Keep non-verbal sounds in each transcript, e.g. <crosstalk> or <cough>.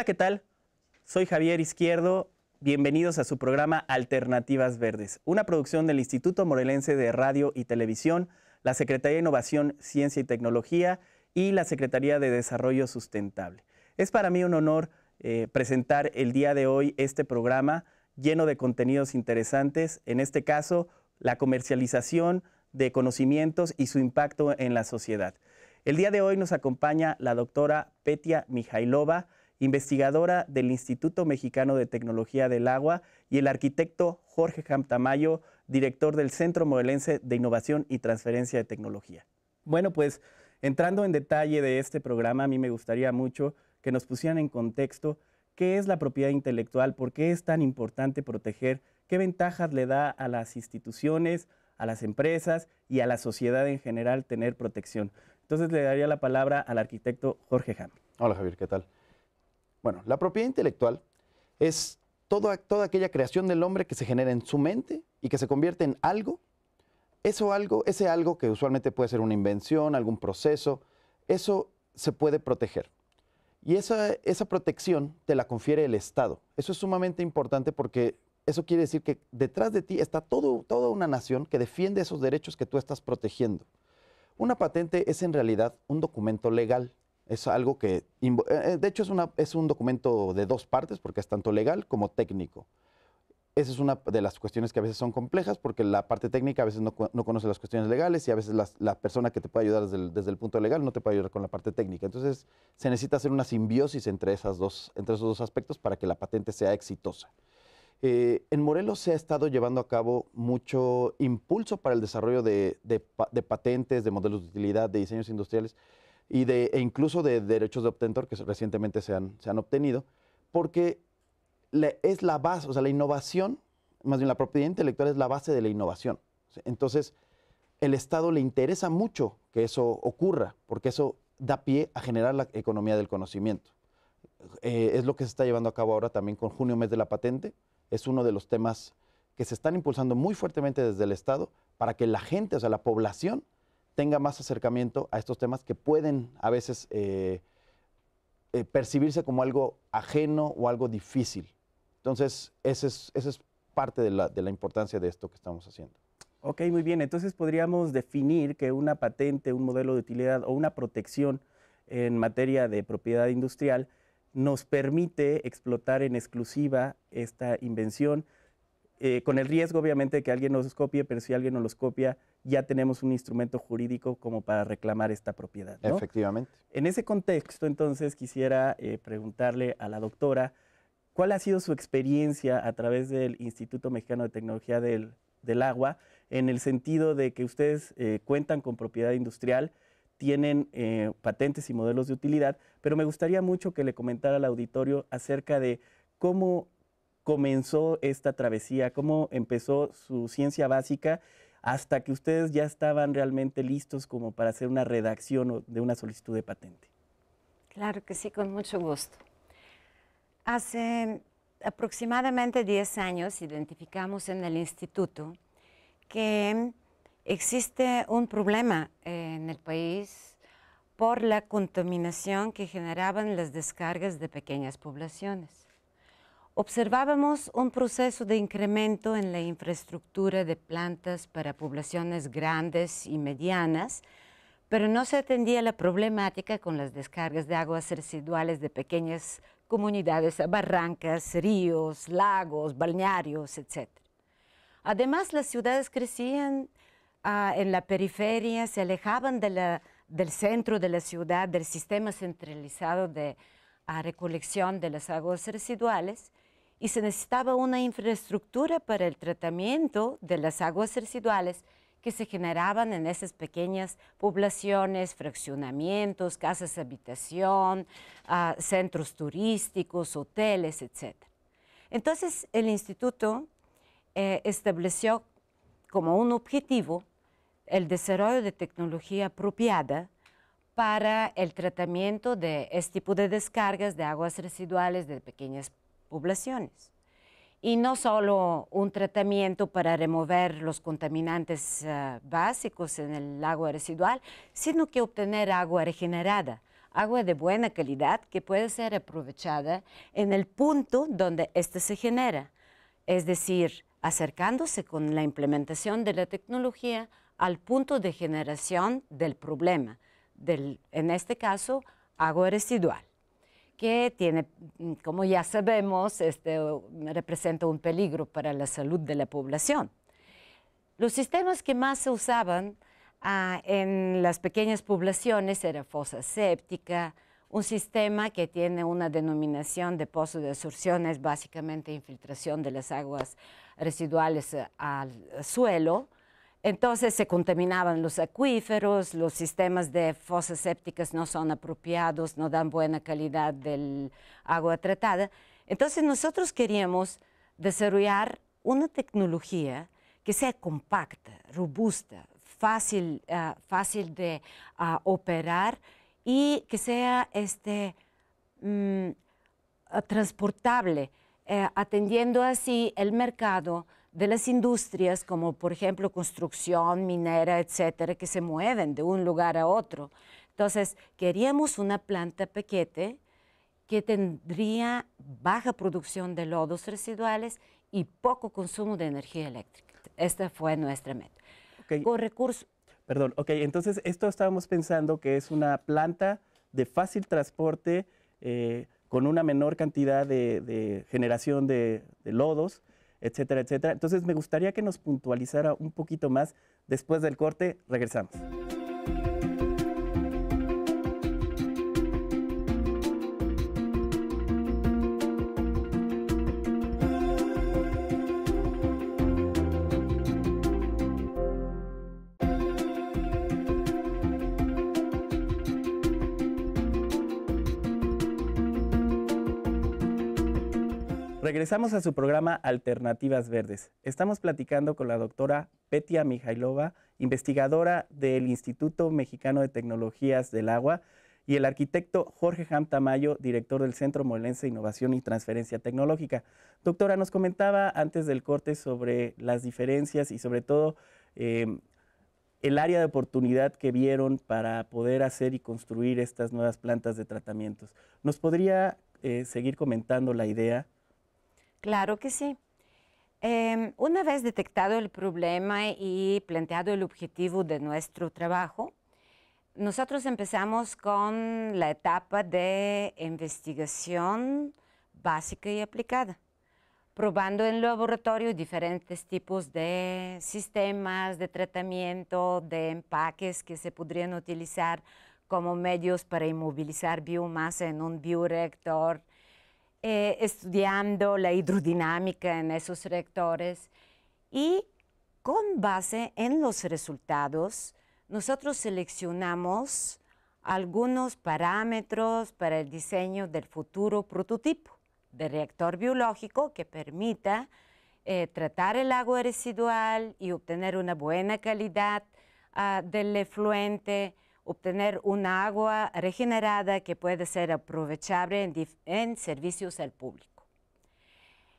Hola, ¿qué tal? Soy Javier Izquierdo. Bienvenidos a su programa Alternativas Verdes, una producción del Instituto Morelense de Radio y Televisión, la Secretaría de Innovación, Ciencia y Tecnología y la Secretaría de Desarrollo Sustentable. Es para mí un honor eh, presentar el día de hoy este programa lleno de contenidos interesantes, en este caso la comercialización de conocimientos y su impacto en la sociedad. El día de hoy nos acompaña la doctora Petia Mijailova, investigadora del Instituto Mexicano de Tecnología del Agua, y el arquitecto Jorge Tamayo director del Centro Modelense de Innovación y Transferencia de Tecnología. Bueno, pues entrando en detalle de este programa, a mí me gustaría mucho que nos pusieran en contexto qué es la propiedad intelectual, por qué es tan importante proteger, qué ventajas le da a las instituciones, a las empresas y a la sociedad en general tener protección. Entonces le daría la palabra al arquitecto Jorge Ham. Hola Javier, ¿qué tal? Bueno, la propiedad intelectual es toda, toda aquella creación del hombre que se genera en su mente y que se convierte en algo. Eso algo, ese algo que usualmente puede ser una invención, algún proceso, eso se puede proteger. Y esa, protección te la confiere el Estado. Eso es sumamente importante porque eso quiere decir que detrás de ti está todo, toda una nación que defiende esos derechos que tú estás protegiendo. Una patente es en realidad un documento legal es algo que, eh, eh, de hecho, es, es un documento de dos partes, porque es tanto legal como técnico. Esa es una de las cuestiones que a veces son complejas, porque la parte técnica a veces no, conoce las cuestiones legales y a veces la persona que te puede ayudar desde el, punto legal no te puede ayudar con la parte técnica. Entonces, se necesita hacer una simbiosis entre, esas dos, entre esos dos aspectos para que la patente sea exitosa. Eh, en Morelos se ha estado llevando a cabo mucho impulso para el desarrollo de patentes, de modelos de utilidad, de diseños industriales y de, e incluso de derechos de obtentor que recientemente se han, se han obtenido, porque es la base, o sea, la innovación, más bien la propiedad intelectual es la base de la innovación. Entonces, el Estado le interesa mucho que eso ocurra, porque eso da pie a generar la economía del conocimiento. Eh, es lo que se está llevando a cabo ahora también con junio, mes de la patente. Es uno de los temas que se están impulsando muy fuertemente desde el Estado para que la gente, o sea, la población, tenga más acercamiento a estos temas que pueden a veces eh, eh, percibirse como algo ajeno o algo difícil. Entonces, esa es, parte de la, de la importancia de esto que estamos haciendo. Ok, muy bien. Entonces podríamos definir que una patente, un modelo de utilidad o una protección en materia de propiedad industrial nos permite explotar en exclusiva esta invención, eh, con el riesgo obviamente de que alguien nos copie, pero si alguien nos los copia, ya tenemos un instrumento jurídico como para reclamar esta propiedad. Efectivamente. En ese contexto, entonces, quisiera eh, preguntarle a la doctora, ¿cuál ha sido su experiencia a través del Instituto Mexicano de Tecnología del, Agua, en el sentido de que ustedes eh, cuentan con propiedad industrial? tienen patentes y modelos de utilidad, pero me gustaría mucho que le comentara al auditorio acerca de cómo comenzó esta travesía? ¿Cómo empezó su ciencia básica hasta que ustedes ya estaban realmente listos como para hacer una redacción de una solicitud de patente? Claro que sí, con mucho gusto. Hace aproximadamente 10 años identificamos en el instituto que existe un problema eh, en el país por la contaminación que generaban las descargas de pequeñas poblaciones observábamos un proceso de incremento en la infraestructura de plantas para poblaciones grandes y medianas, pero no se atendía la problemática con las descargas de aguas residuales de pequeñas comunidades a barrancas, ríos, lagos, balnearios, etc. Además, las ciudades crecían ah, en la periferia, se alejaban del centro de la ciudad, del sistema centralizado de ah, recolección de las aguas residuales, y se necesitaba una infraestructura para el tratamiento de las aguas residuales que se generaban en esas pequeñas poblaciones, fraccionamientos, casas de habitación, ah, centros turísticos, hoteles, etc. Entonces el instituto eh, estableció como un objetivo el desarrollo de tecnología apropiada para el tratamiento de este tipo de descargas de aguas residuales de pequeñas poblaciones. Y no solo un tratamiento para remover los contaminantes eh, básicos en el agua residual, sino que obtener agua regenerada, agua de buena calidad que puede ser aprovechada en el punto donde ésta se genera, es decir, acercándose con la implementación de la tecnología al punto de generación del problema, del, en este caso, agua residual que tiene, mm, como ya sabemos, este, representa un peligro para la salud de la población. Los sistemas que más se usaban ah, en las pequeñas poblaciones era fosa séptica, un sistema que tiene una denominación de pozo de absorción, es básicamente infiltración de las aguas residuales eh, al suelo, entonces se contaminaban los acuíferos, los sistemas de fosas sépticas no son apropiados, no dan buena calidad del agua tratada. Entonces nosotros queríamos desarrollar una tecnología que sea compacta, robusta, fácil, ah, de ah, operar y que sea este, mm, ah, transportable, eh, atendiendo así el mercado de las industrias como por ejemplo construcción, minera, etcétera, que se mueven de un lugar a otro. Entonces, queríamos una planta pequeña que tendría baja producción de lodos residuales y poco consumo de energía eléctrica. Esta fue nuestra meta. Con recursos... Perdón, ok, entonces esto estábamos pensando que es una planta de fácil transporte eh, con una menor cantidad de, generación de, de lodos etcétera, etcétera. Entonces me gustaría que nos puntualizara un poquito más después del corte. Regresamos. Regresamos a su programa Alternativas Verdes. Estamos platicando con la doctora Petia Mijailova, investigadora del Instituto Mexicano de Tecnologías del Agua, y el arquitecto Jorge Ham Tamayo, director del Centro Molense Innovación y Transferencia Tecnológica. Doctora, nos comentaba antes del corte sobre las diferencias y sobre todo em, el área de oportunidad que vieron para poder hacer y construir estas nuevas plantas de tratamientos. ¿Nos podría eh, seguir comentando la idea? Claro que sí. Em, una vez detectado el problema y planteado el objetivo de nuestro trabajo, nosotros empezamos con la etapa de investigación básica y aplicada, probando en laboratorio diferentes tipos de sistemas de tratamiento, de empaques que se podrían utilizar como medios para inmovilizar biomasa en un bioreactor, eh, estudiando la hidrodinámica en esos reactores y con base en los resultados, nosotros seleccionamos algunos parámetros para el diseño del futuro prototipo de reactor biológico que permita eh, tratar el agua residual y obtener una buena calidad ah, del efluente, obtener una agua regenerada que puede ser aprovechable en, servicios al público.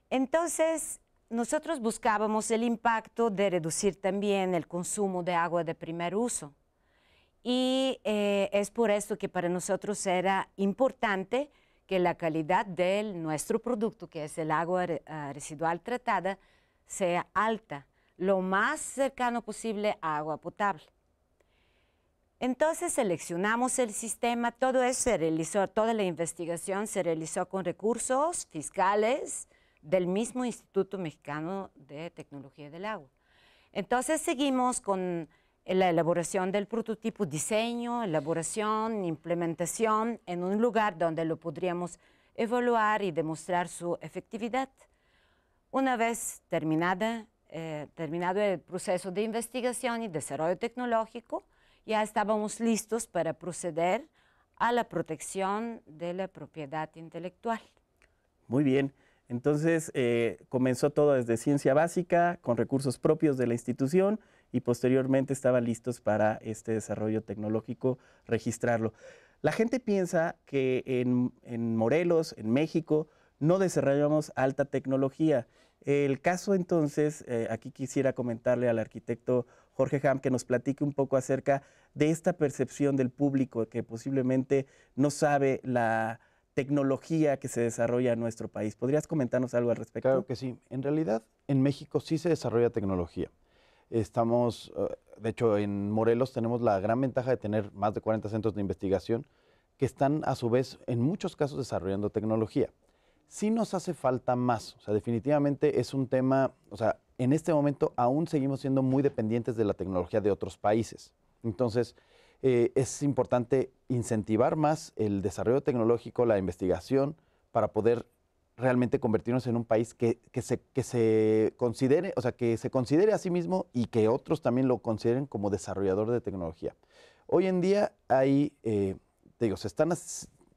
Entonces, nosotros buscábamos el impacto de reducir también el consumo de agua de primer uso. Y eh, es por esto que para nosotros era importante que la calidad de nuestro producto, que es el agua ah, residual tratada, sea alta, lo más cercano posible a agua potable. Entonces seleccionamos el sistema, todo eso se realizó, toda la investigación se realizó con recursos fiscales del mismo Instituto Mexicano de Tecnología del Agua. Entonces seguimos con la elaboración del prototipo, diseño, elaboración, implementación en un lugar donde lo podríamos evaluar y demostrar su efectividad. Una vez terminada, eh, terminado el proceso de investigación y desarrollo tecnológico, ya estábamos listos para proceder a la protección de la propiedad intelectual. Muy bien. Entonces eh, comenzó todo desde ciencia básica, con recursos propios de la institución y posteriormente estaban listos para este desarrollo tecnológico, registrarlo. La gente piensa que en, en Morelos, en México, no desarrollamos alta tecnología el caso entonces, eh, aquí quisiera comentarle al arquitecto Jorge Ham que nos platique un poco acerca de esta percepción del público que posiblemente no sabe la tecnología que se desarrolla en nuestro país. ¿Podrías comentarnos algo al respecto? Claro que sí. En realidad, en México sí se desarrolla tecnología. Estamos, eh, de hecho, en Morelos tenemos la gran ventaja de tener más de 40 centros de investigación que están a su vez en muchos casos desarrollando tecnología sí nos hace falta más. O sea, definitivamente es un tema, o sea, en este momento aún seguimos siendo muy dependientes de la tecnología de otros países. Entonces, eh, es importante incentivar más el desarrollo tecnológico, la investigación, para poder realmente convertirnos en un país que, se, que se considere, o sea, que se considere a sí mismo y que otros también lo consideren como desarrollador de tecnología. Hoy en día hay, eh, te digo, se están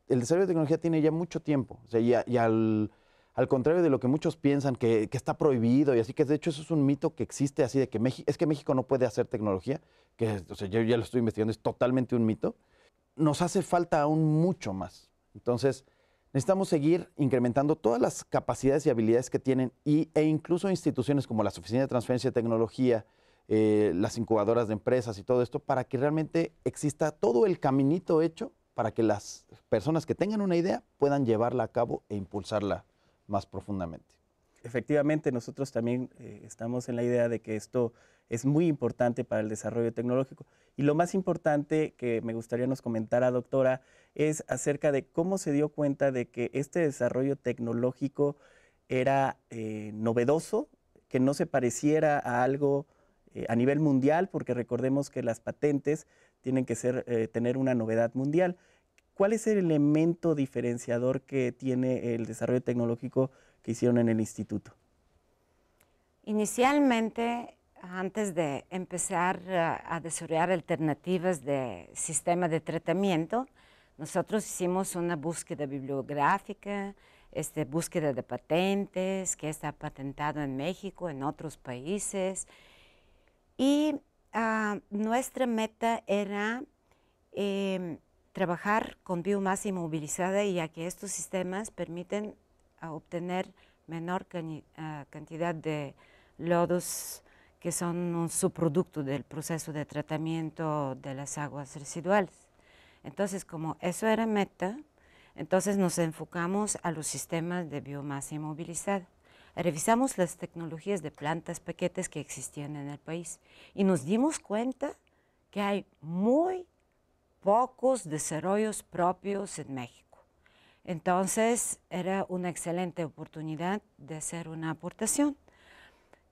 el desarrollo de tecnología tiene ya mucho tiempo. O y, al, contrario de lo que muchos piensan, que, está prohibido y así, que de hecho eso es un mito que existe así de que México, es que México no puede hacer tecnología, que o sea, yo ya lo estoy investigando, es totalmente un mito. Nos hace falta aún mucho más. Entonces, necesitamos seguir incrementando todas las capacidades y habilidades que tienen y, e incluso instituciones como la Oficina de transferencia de tecnología, eh, las incubadoras de empresas y todo esto, para que realmente exista todo el caminito hecho para que las personas que tengan una idea puedan llevarla a cabo e impulsarla más profundamente. Efectivamente, nosotros también eh, estamos en la idea de que esto es muy importante para el desarrollo tecnológico. Y lo más importante que me gustaría nos comentara, doctora, es acerca de cómo se dio cuenta de que este desarrollo tecnológico era eh, novedoso, que no se pareciera a algo eh, a nivel mundial, porque recordemos que las patentes tienen que ser, eh, tener una novedad mundial. ¿Cuál es el elemento diferenciador que tiene el desarrollo tecnológico que hicieron en el instituto? Inicialmente, antes de empezar a desarrollar alternativas de sistema de tratamiento, nosotros hicimos una búsqueda bibliográfica, este, búsqueda de patentes, que está patentado en México, en otros países. Y Ah, nuestra meta era em, trabajar con biomasa inmovilizada, ya que estos sistemas permiten ah, obtener menor ah, cantidad de lodos que son un subproducto del proceso de tratamiento de las aguas residuales. Entonces, como eso era meta, entonces nos enfocamos a los sistemas de biomasa inmovilizada revisamos las tecnologías de plantas, paquetes que existían en el país y nos dimos cuenta que hay muy pocos desarrollos propios en México. Entonces era una excelente oportunidad de hacer una aportación.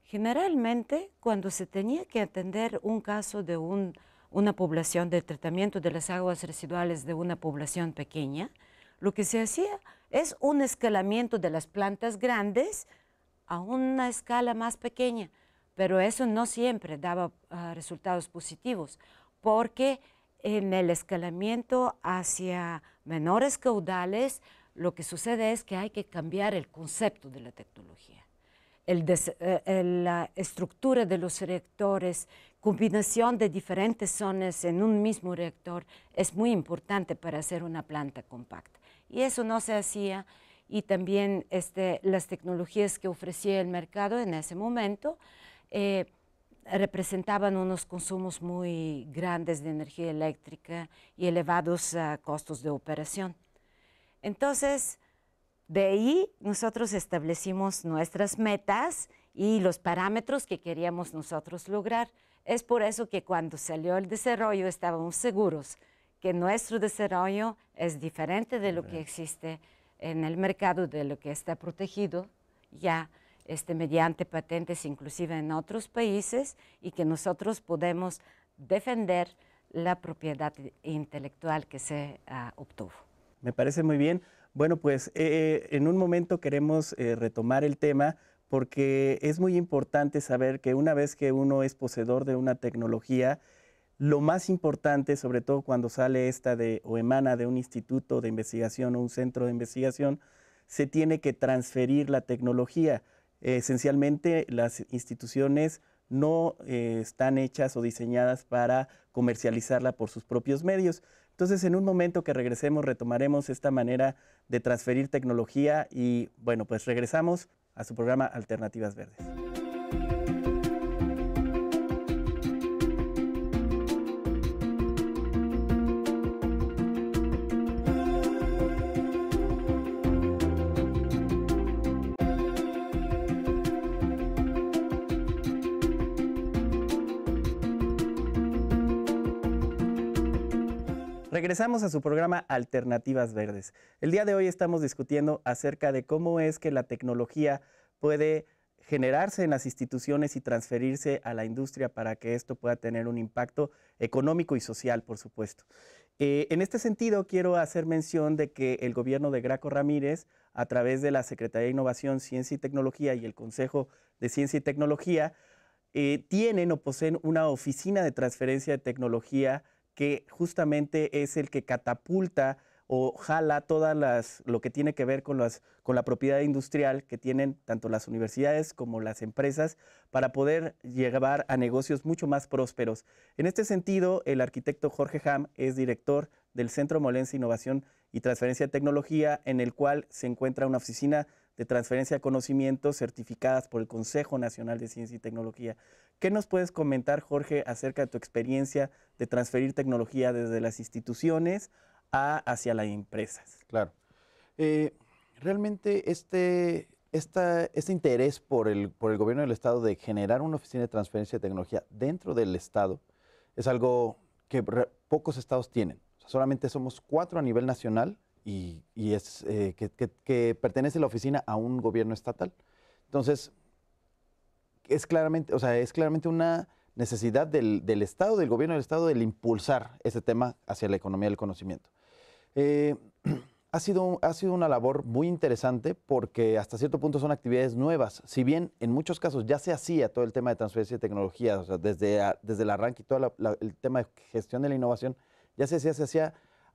Generalmente, cuando se tenía que atender un caso de una población, del tratamiento de las aguas residuales de una población pequeña, lo que se hacía es un escalamiento de las plantas grandes a una escala más pequeña, pero eso no siempre daba ah, resultados positivos, porque en el escalamiento hacia menores caudales, lo que sucede es que hay que cambiar el concepto de la tecnología. Eh, la estructura de los reactores, combinación de diferentes zonas en un mismo reactor es muy importante para hacer una planta compacta. Y eso no se hacía y también este, las tecnologías que ofrecía el mercado en ese momento eh, representaban unos consumos muy grandes de energía eléctrica y elevados costos de operación. Entonces, de ahí nosotros establecimos nuestras metas y los parámetros que queríamos nosotros lograr. Es por eso que cuando salió el desarrollo estábamos seguros que nuestro desarrollo es diferente de lo que existe en el mercado de lo que está protegido ya este, mediante patentes inclusive en otros países y que nosotros podemos defender la propiedad intelectual que se ah, obtuvo. Me parece muy bien. Bueno, pues eh, eh, en un momento queremos eh, retomar el tema porque es muy importante saber que una vez que uno es poseedor de una tecnología, lo más importante, sobre todo cuando sale esta de o emana de un instituto de investigación o un centro de investigación, se tiene que transferir la tecnología. Esencialmente, las instituciones no eh, están hechas o diseñadas para comercializarla por sus propios medios. Entonces, en un momento que regresemos, retomaremos esta manera de transferir tecnología y, bueno, pues regresamos a su programa Alternativas Verdes. Empezamos a su programa Alternativas Verdes. El día de hoy estamos discutiendo acerca de cómo es que la tecnología puede generarse en las instituciones y transferirse a la industria para que esto pueda tener un impacto económico y social, por supuesto. Eh, en este sentido, quiero hacer mención de que el gobierno de Graco Ramírez, a través de la Secretaría de Innovación, Ciencia y Tecnología y el Consejo de Ciencia y Tecnología, eh, tienen o poseen una oficina de transferencia de tecnología que justamente es el que catapulta o jala todas lo que tiene que ver con con la propiedad industrial que tienen tanto las universidades como las empresas para poder llevar a negocios mucho más prósperos. En este sentido, el arquitecto Jorge Ham es director del Centro Molense Innovación y Transferencia de Tecnología, en el cual se encuentra una oficina de transferencia de conocimientos certificadas por el Consejo Nacional de Ciencia y Tecnología. ¿Qué nos puedes comentar, Jorge, acerca de tu experiencia de transferir tecnología desde las instituciones a, hacia las empresas? Claro. Eh, realmente este, este interés por el, gobierno del Estado de generar una oficina de transferencia de tecnología dentro del Estado es algo que pocos estados tienen. solamente somos cuatro a nivel nacional y, es eh, que, pertenece la oficina a un gobierno estatal. Entonces, es claramente, o sea, es claramente una necesidad del, Estado, del gobierno del Estado, del impulsar ese tema hacia la economía del conocimiento. Eh, <clears throat> ha, sido, ha sido una labor muy interesante porque hasta cierto punto son actividades nuevas. Si bien en muchos casos ya se hacía todo el tema de transferencia de tecnología, desde, desde el arranque y todo el tema de gestión de la innovación, ya se hacía, se hacía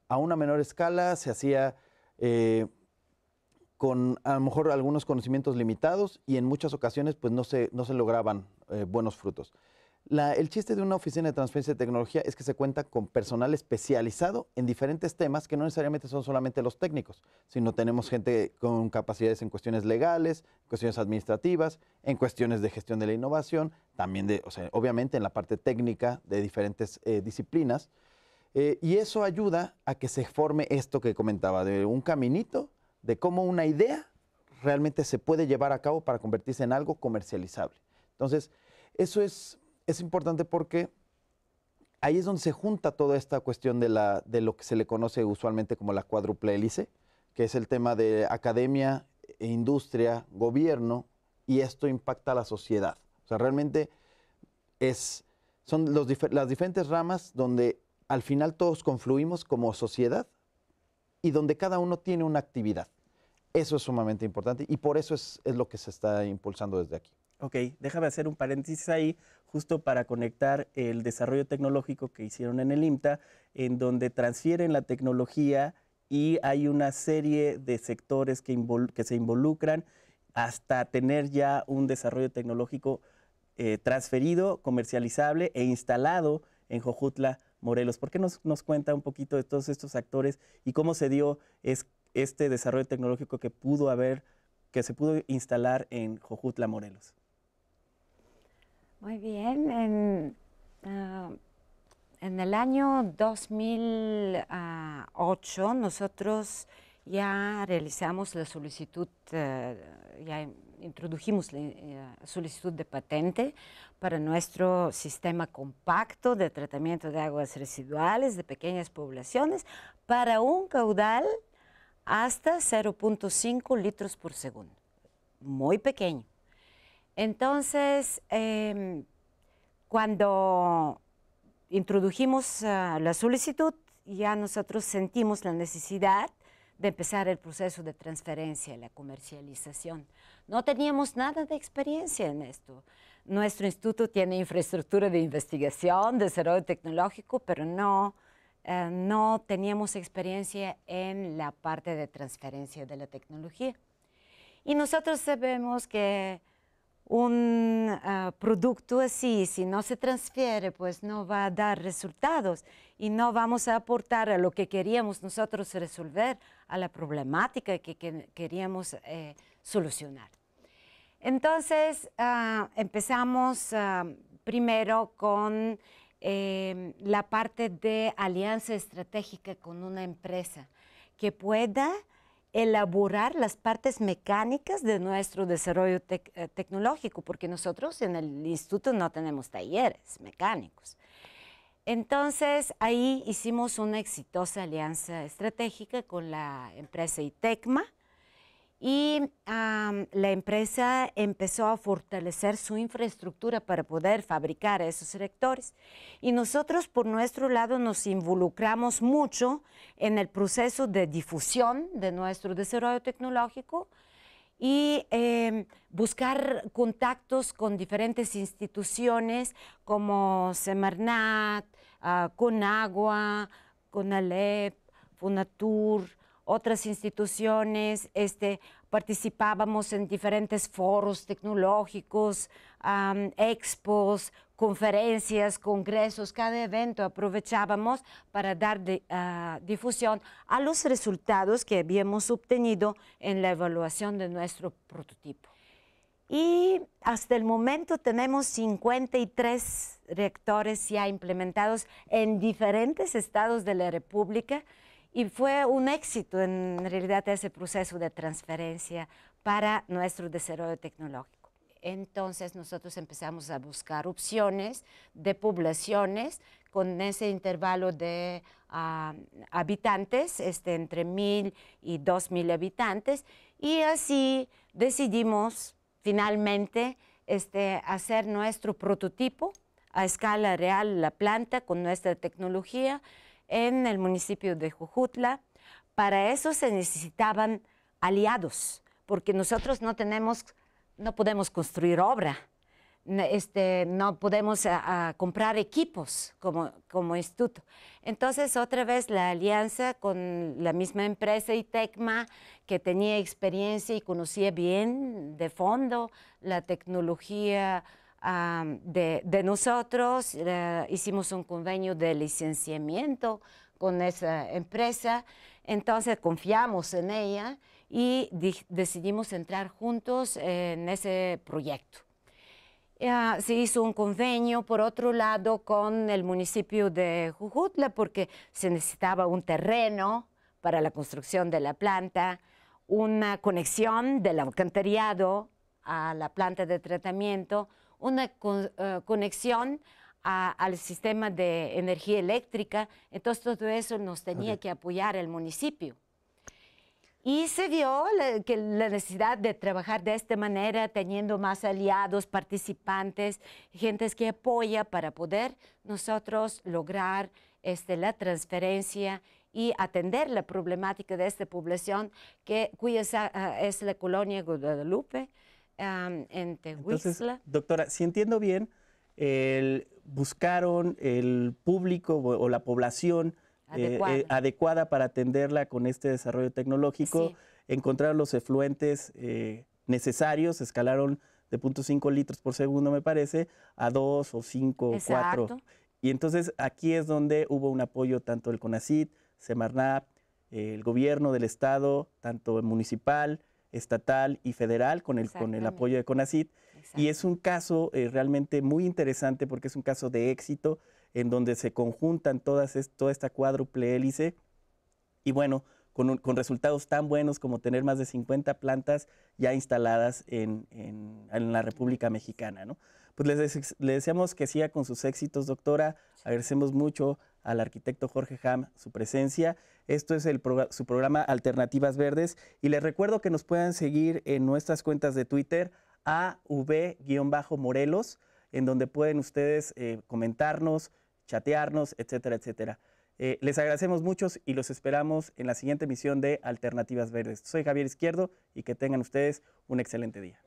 a una menor escala, se hacía eh, con a lo mejor algunos conocimientos limitados y en muchas ocasiones pues no se, no se lograban eh, buenos frutos. el chiste de una oficina de transferencia de tecnología es que se cuenta con personal especializado en diferentes temas que no necesariamente son solamente los técnicos, sino tenemos gente con capacidades en cuestiones legales, cuestiones administrativas, en cuestiones de gestión de la innovación, también de, obviamente en la parte técnica de diferentes eh, disciplinas. Eh, y eso ayuda a que se forme esto que comentaba, de un caminito de cómo una idea realmente se puede llevar a cabo para convertirse en algo comercializable. Entonces, eso es, es importante porque ahí es donde se junta toda esta cuestión de, de lo que se le conoce usualmente como la cuádruple hélice, que es el tema de academia, e industria, gobierno, y esto impacta a la sociedad. O sea, realmente es, son las diferentes ramas donde al final todos confluimos como sociedad y donde cada uno tiene una actividad. Eso es sumamente importante y por eso es, es lo que se está impulsando desde aquí. Ok, déjame hacer un paréntesis ahí, justo para conectar el desarrollo tecnológico que hicieron en el IMTA, en donde transfieren la tecnología y hay una serie de sectores que, que se involucran hasta tener ya un desarrollo tecnológico eh, transferido, comercializable e instalado en Jojutla Morelos. ¿Por qué nos, cuenta un poquito de todos estos actores y cómo se dio este desarrollo tecnológico que pudo haber, que se pudo instalar en Jojutla, Morelos? Muy bien. En, ah, el año 2008 nosotros ya realizamos la solicitud, eh, ya introdujimos la eh, solicitud de patente para nuestro sistema compacto de tratamiento de aguas residuales de pequeñas poblaciones para un caudal hasta 0.5 litros por segundo, muy pequeño. Entonces, em, cuando introdujimos ah, la solicitud, ya nosotros sentimos la necesidad de empezar el proceso de transferencia, la comercialización. No teníamos nada de experiencia en esto nuestro instituto tiene infraestructura de investigación, desarrollo tecnológico, pero no, eh, no teníamos experiencia en la parte de transferencia de la tecnología. Y nosotros sabemos que un eh, producto así, si no se transfiere, pues no va a dar resultados y no vamos a aportar a lo que queríamos nosotros resolver, a la problemática que, queríamos eh, solucionar. Entonces ah, empezamos ah, primero con em, la parte de alianza estratégica con una empresa que pueda elaborar las partes mecánicas de nuestro desarrollo eh, tecnológico, porque nosotros en el instituto no tenemos talleres mecánicos. Entonces ahí hicimos una exitosa alianza estratégica con la empresa ITECMA y la empresa empezó a fortalecer su infraestructura para poder fabricar esos reactores. Y nosotros, por nuestro lado, nos involucramos mucho en el proceso de difusión de nuestro desarrollo tecnológico y em, buscar contactos con diferentes instituciones como Semarnat, ah, Conagua, Conalep, Fonatur, otras instituciones, este, participábamos en diferentes foros tecnológicos, expos, conferencias, congresos, cada evento aprovechábamos para dar ah, difusión a los resultados que habíamos obtenido en la evaluación de nuestro prototipo. Y hasta el momento tenemos 53 reactores ya implementados en diferentes estados de la República y fue un éxito en realidad ese proceso de transferencia para nuestro desarrollo tecnológico. Entonces nosotros empezamos a buscar opciones de poblaciones con ese intervalo de ah, habitantes, este, entre mil y dos mil habitantes, y así decidimos finalmente este, hacer nuestro prototipo a escala real, la planta, con nuestra tecnología, en el municipio de Jujutla. Para eso se necesitaban aliados, porque nosotros no tenemos, no podemos construir obra, este, no podemos eh, comprar equipos como, como instituto. Entonces, otra vez la alianza con la misma empresa ITECMA, que tenía experiencia y conocía bien de fondo la tecnología de, nosotros. Eh, hicimos un convenio de licenciamiento con esa empresa, entonces confiamos en ella y decidimos entrar juntos en ese proyecto. Eh, se hizo un convenio, por otro lado, con el municipio de Jujutla, porque se necesitaba un terreno para la construcción de la planta, una conexión del alcantarillado a la planta de tratamiento, una eh, conexión al sistema de energía eléctrica. Entonces todo eso nos tenía que apoyar el municipio. Y se vio la, que la necesidad de trabajar de esta manera, teniendo más aliados, participantes, gentes que apoya para poder nosotros lograr este, la transferencia y atender la problemática de esta población, que, cuya eh, es la colonia Guadalupe, en Entonces, doctora, si entiendo bien, buscaron el público o, la población eh, eh, adecuada. para atenderla con este desarrollo tecnológico, encontraron los efluentes eh, necesarios, escalaron de 0.5 litros por segundo, me parece, a 2 o 5 o 4. Y entonces aquí es donde hubo un apoyo tanto del CONACIT, Semarnat, el gobierno del estado, tanto el municipal, estatal y federal con el, con el apoyo de CONACIT. Y es un caso eh, realmente muy interesante porque es un caso de éxito en donde se conjuntan todas toda esta cuádruple hélice y bueno, con, resultados tan buenos como tener más de 50 plantas ya instaladas en, la República Mexicana. ¿no? Pues le les, deseamos que siga con sus éxitos, doctora. Agradecemos mucho al arquitecto Jorge Ham su presencia. Esto es su programa Alternativas Verdes y les recuerdo que nos puedan seguir en nuestras cuentas de Twitter AV-Morelos, en donde pueden ustedes eh, comentarnos, chatearnos, etcétera, etcétera. Eh, les agradecemos mucho y los esperamos en la siguiente emisión de Alternativas Verdes. Soy Javier Izquierdo y que tengan ustedes un excelente día.